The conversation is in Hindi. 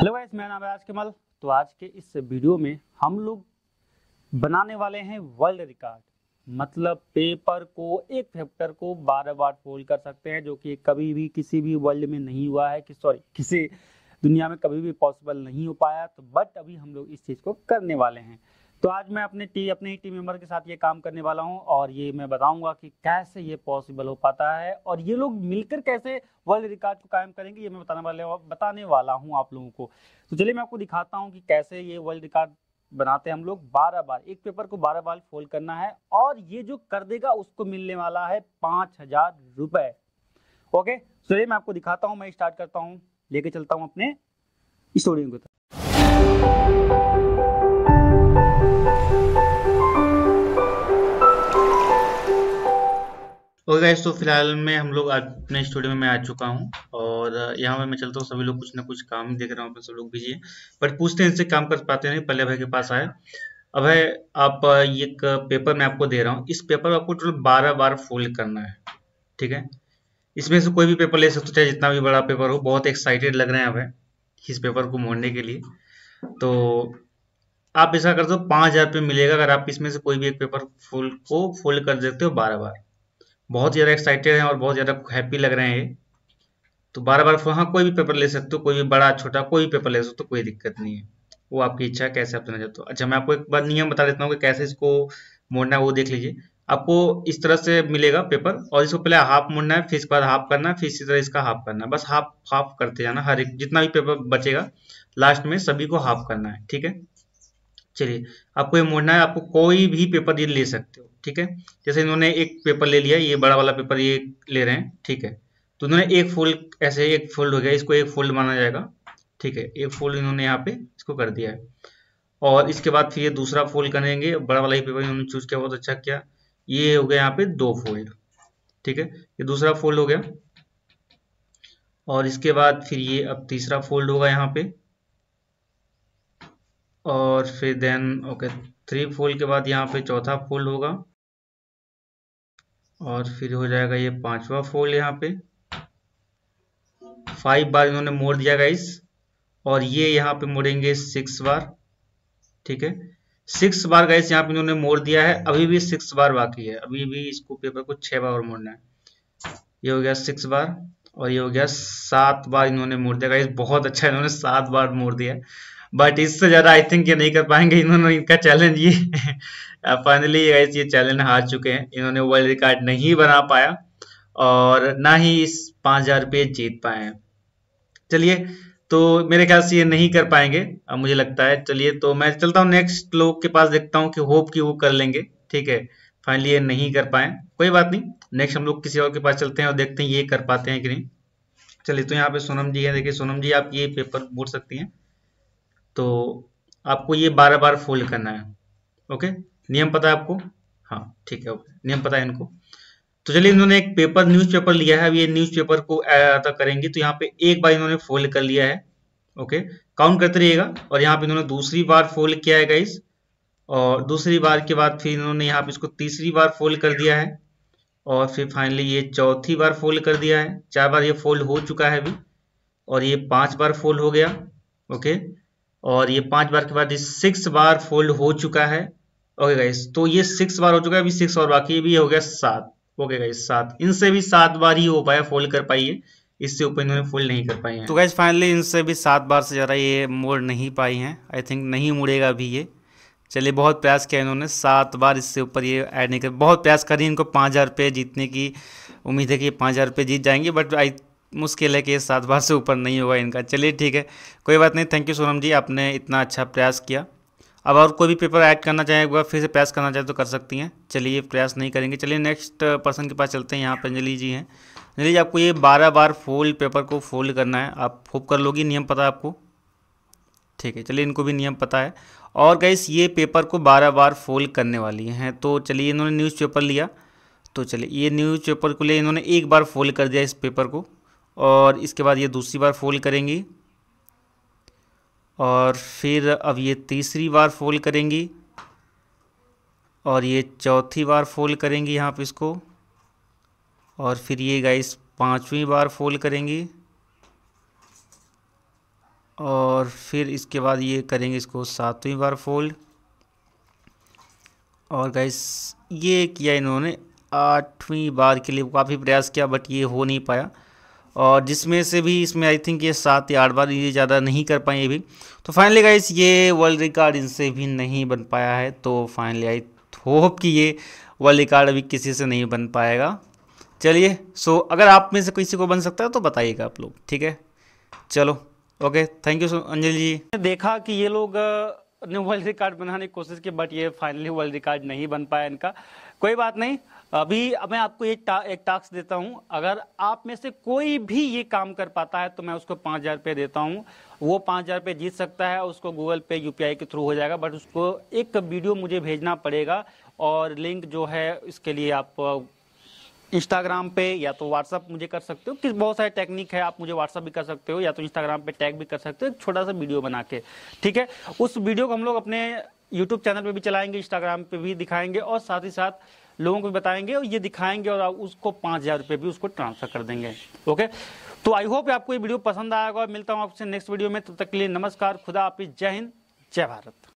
हेलो गाइस मेरा नाम है कमल तो आज के इस वीडियो में हम लोग बनाने वाले हैं वर्ल्ड रिकॉर्ड मतलब पेपर को एक फैक्टर को बार बार फोल्ड कर सकते हैं जो कि कभी भी किसी भी वर्ल्ड में नहीं हुआ है कि सॉरी किसी दुनिया में कभी भी पॉसिबल नहीं हो पाया तो बट अभी हम लोग इस चीज़ को करने वाले हैं तो आज मैं अपने टी अपने ही टीम मेंबर के साथ ये काम करने वाला हूँ और ये मैं बताऊंगा कि कैसे ये पॉसिबल हो पाता है और ये लोग मिलकर कैसे वर्ल्ड रिकॉर्ड को कायम करेंगे ये मैं बताने वाले बताने वाला हूँ आप लोगों को तो चलिए मैं आपको दिखाता हूँ कि कैसे ये वर्ल्ड रिकॉर्ड बनाते हैं हम लोग बारह बार एक पेपर को बारह बार फोल्ड करना है और ये जो कर देगा उसको मिलने वाला है पांच हजार रुपए ओके चलिए मैं आपको दिखाता हूँ मैं स्टार्ट करता हूँ लेके चलता हूँ अपने स्टूडियो को गाइस तो फिलहाल मैं हम लोग अपने स्टूडियो में मैं आ चुका हूँ और यहाँ पर मैं चलता हूँ सभी लोग कुछ ना कुछ काम देख रहा हूँ सब लोग बिजी है बट पूछते हैं इनसे काम कर पाते नहीं पल्ले भाई के पास आए अब है आप ये एक पेपर मैं आपको दे रहा हूँ इस पेपर आपको टोटल बारह बार फोल्ड करना है ठीक है इसमें से कोई भी पेपर ले सकते हो चाहे जितना भी बड़ा पेपर हो बहुत एक्साइटेड लग रहे हैं अभय इस पेपर को मोड़ने के लिए तो आप ऐसा कर दो पाँच हज़ार रुपये मिलेगा अगर आप इसमें से कोई भी एक पेपर फुल को फोल्ड कर देते हो बारह बार बहुत ज़्यादा एक्साइटेड हैं और बहुत ज़्यादा हैप्पी लग रहे हैं तो बार बार हाँ कोई भी पेपर ले सकते हो कोई भी बड़ा छोटा कोई भी पेपर ले सकते हो तो कोई दिक्कत नहीं है वो आपकी इच्छा है कैसे आप देना चाहते हो अच्छा मैं आपको एक बार नियम बता देता हूँ कि कैसे इसको मोड़ना है वो देख लीजिए आपको इस तरह से मिलेगा पेपर और इसको पहले हाफ मोड़ना है फिर इसके बाद हाफ करना है फिर इसी तरह इसका हाफ करना है बस हाफ हाफ करते जाना हर एक जितना भी पेपर बचेगा लास्ट में सभी को हाफ करना है ठीक है चलिए आपको ये मोड़ना है आपको कोई भी पेपर ये ले सकते हो ठीक है जैसे इन्होंने एक पेपर ले लिया ये बड़ा वाला पेपर ये ले रहे हैं ठीक है तो इन्होंने एक फोल्ड ऐसे एक फोल्ड हो गया इसको एक फोल्ड माना जाएगा ठीक है एक फोल्ड इन्होंने यहाँ पे इसको कर दिया है और इसके बाद फिर ये दूसरा फोल्ड करेंगे बड़ा वाला ही पेपर इन्होंने चूज किया बहुत अच्छा किया ये हो गया यहाँ पे दो फोल्ड ठीक है ये दूसरा फोल्ड हो गया और इसके बाद फिर ये अब तीसरा फोल्ड होगा यहाँ पे और फिर देन ओके थ्री फूल के बाद यहाँ पे चौथा फूल होगा और फिर हो जाएगा ये पांचवा फूल यहाँ पे फाइव बार इन्होंने मोड़ दिया गाइस और ये यहाँ पे मोड़ेंगे सिक्स बार ठीक है सिक्स बार गाइस यहाँ पे इन्होंने मोड़ दिया है अभी भी सिक्स बार बाकी है अभी भी इसको पेपर को छह बार और मोड़ना है ये हो गया सिक्स बार और ये हो गया सात बार इन्होंने मोड़ दिया गाइस बहुत अच्छा इन्होंने सात बार मोड़ दिया बट इससे ज़्यादा आई थिंक ये नहीं कर पाएंगे इन्होंने इनका चैलेंज ये फाइनली ये चैलेंज हार चुके हैं इन्होंने वर्ल्ड रिकॉर्ड नहीं बना पाया और ना ही इस पांच हज़ार रुपये जीत पाए हैं चलिए तो मेरे ख्याल से ये नहीं कर पाएंगे मुझे लगता है चलिए तो मैं चलता हूँ नेक्स्ट लोग के पास देखता हूँ कि होप कि वो कर लेंगे ठीक है फाइनली ये नहीं कर पाए कोई बात नहीं नेक्स्ट हम लोग किसी और के पास चलते हैं और देखते हैं ये कर पाते हैं कि नहीं चलिए तो यहाँ पे सोनम जी है देखिए सोनम जी आप ये पेपर बोल सकती हैं तो आपको ये बारह बार फोल्ड करना है ओके नियम पता है आपको हाँ ठीक है ओके नियम पता है इनको तो चलिए इन्होंने एक पेपर न्यूज़पेपर लिया है अब ये न्यूज़पेपर को अदा करेंगे तो यहाँ पे एक बार इन्होंने फोल्ड कर लिया है ओके काउंट करते रहिएगा और यहाँ पे इन्होंने दूसरी बार फोल्ड किया है गाइस और दूसरी बार के बाद फिर इन्होंने यहाँ पे इसको तीसरी बार फोल्ड कर दिया है और फिर फाइनली ये चौथी बार फोल्ड कर दिया है चार बार ये फोल्ड हो चुका है अभी और ये पांच बार फोल्ड हो गया ओके और ये पांच बार के बाद ये सिक्स बार फोल्ड हो चुका है ओके गाइस तो ये सिक्स बार हो चुका है अभी सिक्स और बाकी भी हो गया सात ओके गाइस सात इनसे भी सात बार ही हो पाया फोल्ड कर पाइए इससे ऊपर इन्होंने फोल्ड नहीं कर पाई है तो गाइज फाइनली इनसे भी सात बार से ज़्यादा ये मोड़ नहीं पाई हैं आई थिंक नहीं मुड़ेगा अभी ये चलिए बहुत प्रयास किया इन्होंने सात बार इससे ऊपर ये ऐड नहीं कर बहुत प्रयास करी इनको पाँच हज़ार रुपये जीतने की उम्मीद है कि पाँच हज़ार रुपये जीत जाएंगे बट आई मुश्किल है कि ये सात बार से ऊपर नहीं होगा इनका चलिए ठीक है कोई बात नहीं थैंक यू सोनम जी आपने इतना अच्छा प्रयास किया अब और कोई भी पेपर ऐड करना चाहें एक बार फिर से प्रयास करना चाहें तो कर सकती हैं चलिए प्रयास नहीं करेंगे चलिए नेक्स्ट पर्सन के पास चलते हैं यहाँ पर अंजलि जी हैं अंजलि जी आपको ये बारह बार फोल्ड पेपर को फोल्ड करना है आप होप कर लोगी नियम पता है आपको ठीक है चलिए इनको भी नियम पता है और गैस ये पेपर को बारह बार फोल्ड करने वाली हैं तो चलिए इन्होंने पेपर लिया तो चलिए ये पेपर को लिए इन्होंने एक बार फोल्ड कर दिया इस पेपर को और इसके बाद ये दूसरी बार फोल्ड करेंगी और फिर अब ये तीसरी बार फोल्ड करेंगी और ये चौथी बार फोल्ड करेंगी यहाँ पे इसको और फिर ये गाइस पांचवी बार फोल्ड करेंगी और फिर इसके बाद ये करेंगे इसको सातवीं बार फोल्ड और गाइस ये किया इन्होंने आठवीं बार के लिए काफ़ी प्रयास किया बट ये हो नहीं पाया और जिसमें से भी इसमें आई थिंक ये सात या आठ बार ये ज़्यादा नहीं कर पाए तो ये भी तो फाइनली गाइस ये वर्ल्ड रिकॉर्ड इनसे भी नहीं बन पाया है तो फाइनली आई होप कि ये वर्ल्ड रिकॉर्ड अभी किसी से नहीं बन पाएगा चलिए सो अगर आप में से किसी को बन सकता है तो बताइएगा आप लोग ठीक है चलो okay thank you Anjali ji देखा कि ये लोग ने वर्ल्ड रिकॉर्ड बनाने की कोशिश की बट ये फाइनली वर्ल्ड रिकॉर्ड नहीं बन पाया इनका कोई बात नहीं अभी मैं आपको एक टा, एक टास्क देता हूं अगर आप में से कोई भी ये काम कर पाता है तो मैं उसको पाँच हज़ार रुपये देता हूं वो पाँच हज़ार रुपये जीत सकता है उसको गूगल पे यूपीआई के थ्रू हो जाएगा बट उसको एक वीडियो मुझे भेजना पड़ेगा और लिंक जो है इसके लिए आप इंस्टाग्राम पे या तो व्हाट्सअप मुझे कर सकते हो किस बहुत सारे टेक्निक है आप मुझे व्हाट्सअप भी कर सकते हो या तो इंस्टाग्राम पे टैग भी कर सकते हो एक छोटा सा वीडियो बना के ठीक है उस वीडियो को हम लोग अपने यूट्यूब चैनल पे भी चलाएंगे इंस्टाग्राम पे भी दिखाएंगे और साथ ही साथ लोगों को बताएंगे और ये दिखाएंगे और उसको पाँच हज़ार रुपये भी उसको ट्रांसफर कर देंगे ओके तो आई होप आपको ये वीडियो पसंद आएगा मिलता हूँ आपसे नेक्स्ट वीडियो में तब तो तक के लिए नमस्कार खुदा आप जय हिंद जय भारत